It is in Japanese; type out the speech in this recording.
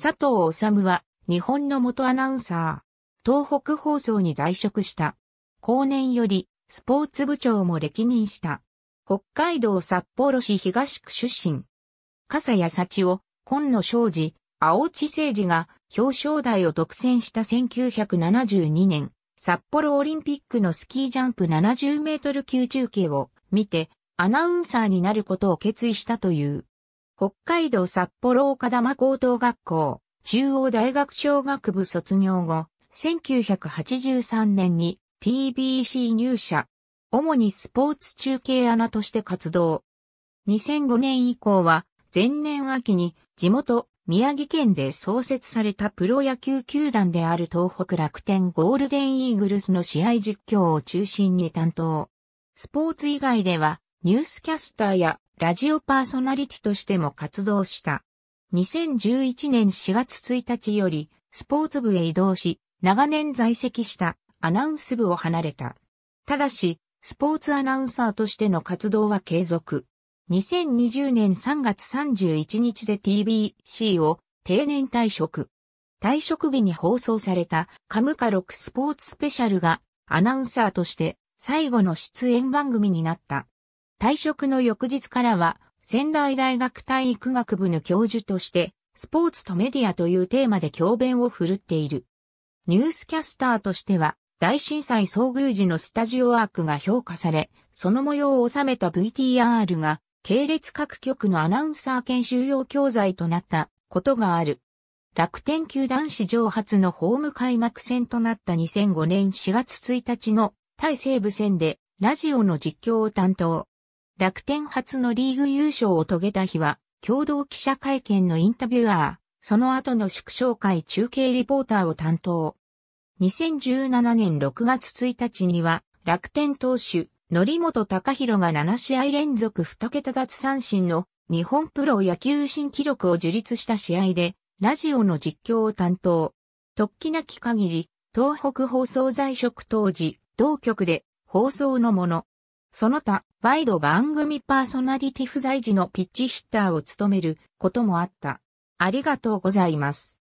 佐藤治は、日本の元アナウンサー、東北放送に在職した。後年より、スポーツ部長も歴任した。北海道札幌市東区出身。笠谷幸を、今野昌司、青地誠司が表彰台を独占した1972年、札幌オリンピックのスキージャンプ70メートル級中継を見て、アナウンサーになることを決意したという。北海道札幌岡玉高等学校、中央大学小学部卒業後、1983年に TBC 入社。主にスポーツ中継アナとして活動。2005年以降は、前年秋に地元宮城県で創設されたプロ野球球団である東北楽天ゴールデンイーグルスの試合実況を中心に担当。スポーツ以外では、ニュースキャスターやラジオパーソナリティとしても活動した。2011年4月1日よりスポーツ部へ移動し、長年在籍したアナウンス部を離れた。ただし、スポーツアナウンサーとしての活動は継続。2020年3月31日で TBC を定年退職。退職日に放送されたカムカロクスポーツスペシャルがアナウンサーとして最後の出演番組になった。退職の翌日からは、仙台大学体育学部の教授として、スポーツとメディアというテーマで教鞭を振るっている。ニュースキャスターとしては、大震災遭遇時のスタジオワークが評価され、その模様を収めた VTR が、系列各局のアナウンサー研修用教材となったことがある。楽天球団史上初のホーム開幕戦となった2005年4月1日の対西部戦でラジオの実況を担当。楽天初のリーグ優勝を遂げた日は、共同記者会見のインタビュアー、その後の祝勝会中継リポーターを担当。2017年6月1日には、楽天投手、則本隆弘が7試合連続2桁奪三振の日本プロ野球新記録を樹立した試合で、ラジオの実況を担当。突起なき限り、東北放送在職当時、同局で放送のもの、その他、イド番組パーソナリティ不在時のピッチヒッターを務めることもあった。ありがとうございます。